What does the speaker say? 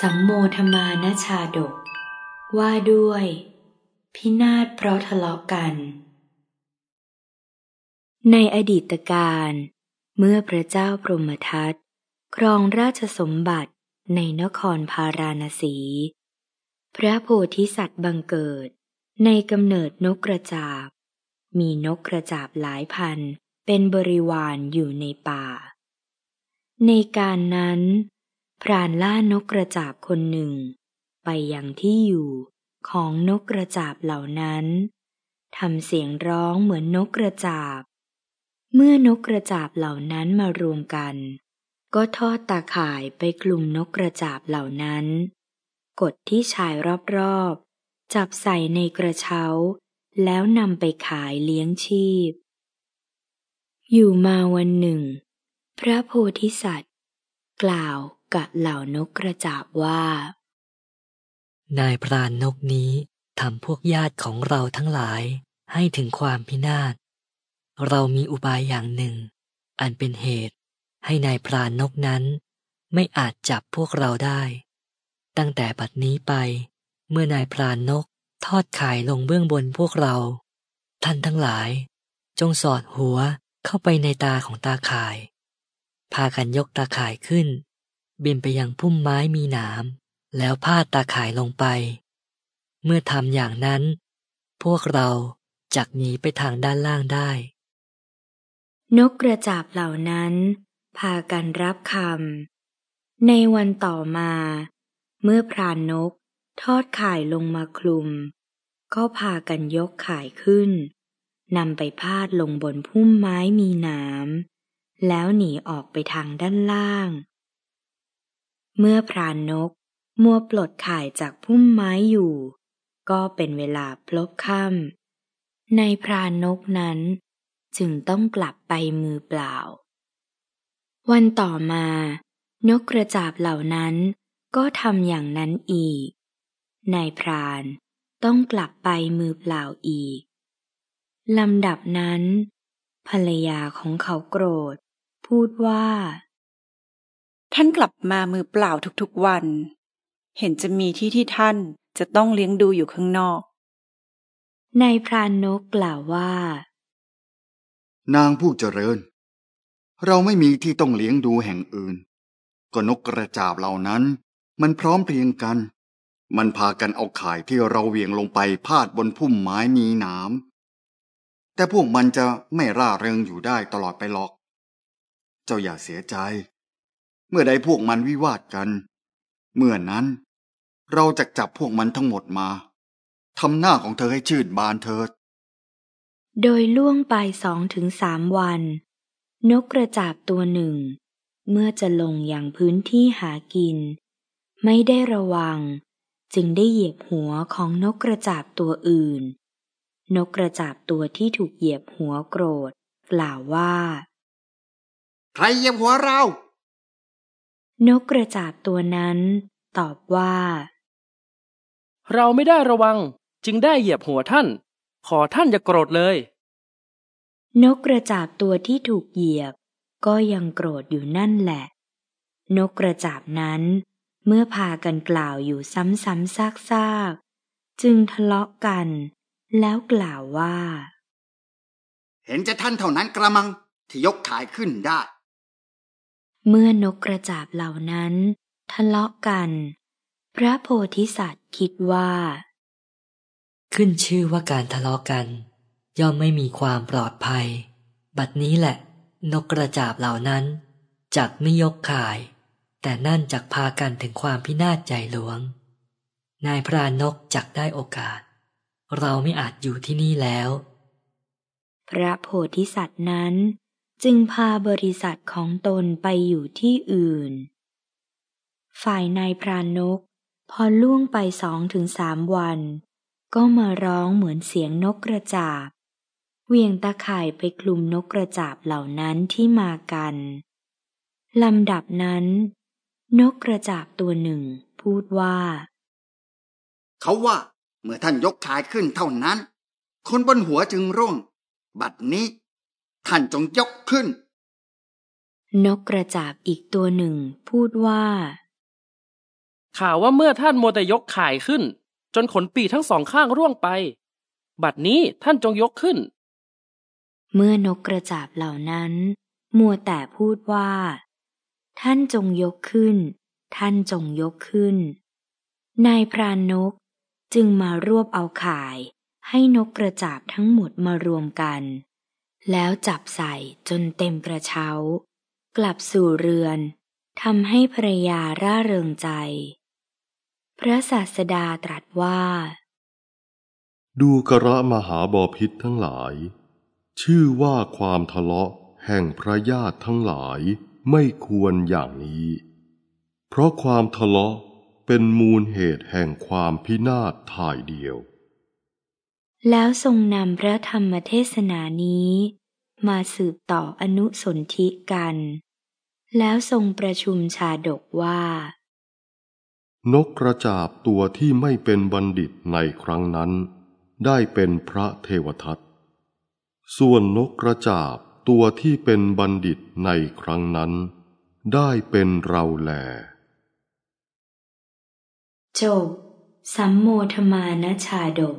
สัมโมธมานชาดกว่าด้วย พินาศเพราะทะเลาะกัน ในอดีตการ เมื่อพระเจ้าพรหมทัตครองราชสมบัติในนครพาราณสี พระโพธิสัตว์บังเกิดในกำเนิดนกกระจาบ มีนกกระจาบหลายพันเป็นบริวารอยู่ในป่า ในการนั้นพรานล่านกกระจาบคนหนึ่ง ไปยังที่อยู่ของนกกระจาบเหล่านั้นทำเสียงร้องเหมือนนกกระจาบ เมื่อนกกระจาบเหล่านั้นมารวมกัน ก็ทอดตาข่ายไปกลุ่มนกกระจาบเหล่านั้น กดที่ชายรอบๆ จับใส่ในกระเช้าแล้วนำไปขายเลี้ยงชีพ อยู่มาวันหนึ่ง พระโพธิสัตว์ กล่าวกะเหล่านกกระจาบว่า นายพรานนกนี้ทำพวกญาติของเราทั้งหลายให้ถึงความพินาศ เรามีอุบายอย่างหนึ่ง อันเป็นเหตุให้นายพรานนกนั้น ไม่อาจจับพวกเราได้ ตั้งแต่บัดนี้ไป เมื่อนายพรานนกทอดข่ายลงเบื้องบนพวกเรา ท่านทั้งหลาย จงสอดหัวเข้าไปในตาของตาข่าย พากันยกตาข่ายขึ้นบินไปยังพุ่มไม้มีหนามแล้วพาดตาข่ายลงไป เมื่อทำอย่างนั้น พวกเราจักหนีไปทางด้านล่างได้ นกกระจาบเหล่านั้น พากันรับคำในวันต่อมา เมื่อพรานนกทอดข่ายลงมาคลุมก็พากันยกข่ายขึ้นนำไปพาดลงบนพุ่มไม้มีหนามแล้วหนีออกไปทางด้านล่างเมื่อพรานนกมัวปลดข่ายจากพุ่มไม้อยู่ ก็เป็นเวลาพลบค่ำในพรานนกนั้น จึงต้องกลับไปมือเปล่า วันต่อมา นกกระจาบเหล่านั้นก็ทำอย่างนั้นอีกนายพรานต้องกลับไปมือเปล่าอีก ลำดับนั้นภรรยาของเขาโกรธพูดว่าท่านกลับมามือเปล่าทุกๆวัน เห็นจะมีที่ที่ท่านจะต้องเลี้ยงดูอยู่ข้างนอก นายพรานนกกล่าวว่า นางผู้เจริญ เราไม่มีที่ต้องเลี้ยงดูแห่งอื่น ก็นกกระจาบเหล่านั้น มันพร้อมเพรียงกัน มันพากันเอาข่ายที่เราเวียงลงไปพาดบนพุ่มไม้มีหนามแต่พวกมันจะไม่ร่าเริงอยู่ได้ตลอดไปหรอก เจ้าอย่าเสียใจเมื่อใดพวกมันวิวาทกัน เมื่อนั้นเราจะจับพวกมันทั้งหมดมาทำหน้าของเธอให้ชื่นบานเถิดโดยล่วงไปสองถึงสามวันนกกระจาบตัวหนึ่ง เมื่อจะลงอย่างพื้นที่หากิน ไม่ได้ระวังจึงได้เหยียบหัวของนกกระจาบตัวอื่น นกกระจาบตัวที่ถูกเหยียบหัวโกรธกล่าวว่าใครเหยียบหัวเรานกกระจาบตัวนั้น ตอบว่า เราไม่ได้ระวัง จึงได้เหยียบหัวท่าน ขอท่านอย่าโกรธเลยนกกระจาบตัวที่ถูกเหยียบ ก็ยังโกรธอยู่นั่นแหละ นกกระจาบนั้น เมื่อพากันกล่าวอยู่ซ้ำๆ ซากๆ จึงทะเลาะกันแล้วกล่าวว่า เห็นจะท่านเท่านั้นกระมังที่ยกขายขึ้นได้เมื่อนกกระจาบเหล่านั้น ทะเลาะกัน พระโพธิสัตว์คิดว่า ขึ้นชื่อว่าการทะเลาะกัน ย่อมไม่มีความปลอดภัย บัดนี้แหละ นกกระจาบเหล่านั้น จักไม่ยกข่าย แต่นั่นจักพากันถึงความพินาศใจหลวง นายพรานกจักได้โอกาส เราไม่อาจอยู่ที่นี่แล้ว พระโพธิสัตว์นั้นจึงพาบริษัทของตนไปอยู่ที่อื่น ฝ่ายนายพรานนก พอล่วงไปสองถึงสามวัน ก็มาร้องเหมือนเสียงนกกระจาบเวียงตะข่ายไปคลุมนกกระจาบเหล่านั้นที่มากัน ลำดับนั้น นกกระจาบตัวหนึ่งพูดว่า เขาว่าเมื่อท่านยกชายขึ้นเท่านั้น คนบนหัวจึงร่วงบัดนี้ท่านจงยกขึ้น นกกระจาบอีกตัวหนึ่งพูดว่าข่าวว่าเมื่อท่านโมแต่ยกข่ายขึ้น จนขนปีทั้งสองข้างร่วงไป บัดนี้ท่านจงยกขึ้น เมื่อนกกระจาบเหล่านั้น มัวแต่พูดว่า ท่านจงยกขึ้น ท่านจงยกขึ้น นายพรานนกจึงมารวบเอาข่าย ให้นกกระจาบทั้งหมดมารวมกันแล้วจับใส่จนเต็มกระเช้า กลับสู่เรือนทำให้ภรยาร่าเริงใจ พระศาสดาตรัสว่า ดูกระมหาบอพิษทั้งหลาย ชื่อว่าความทะเลาะแห่งพระญาติทั้งหลายไม่ควรอย่างนี้ เพราะความทะเลาะเป็นมูลเหตุแห่งความพินาศถ่ายเดียวแล้วทรงนำพระธรรมเทศนานี้ มาสืบต่ออนุสนธิกัน แล้วทรงประชุมชาดกว่า นกกระจาบตัวที่ไม่เป็นบัณฑิตในครั้งนั้น ได้เป็นพระเทวทัต ส่วนนกกระจาบตัวที่เป็นบัณฑิตในครั้งนั้น ได้เป็นเราแลจบสัมโมธมานชาดก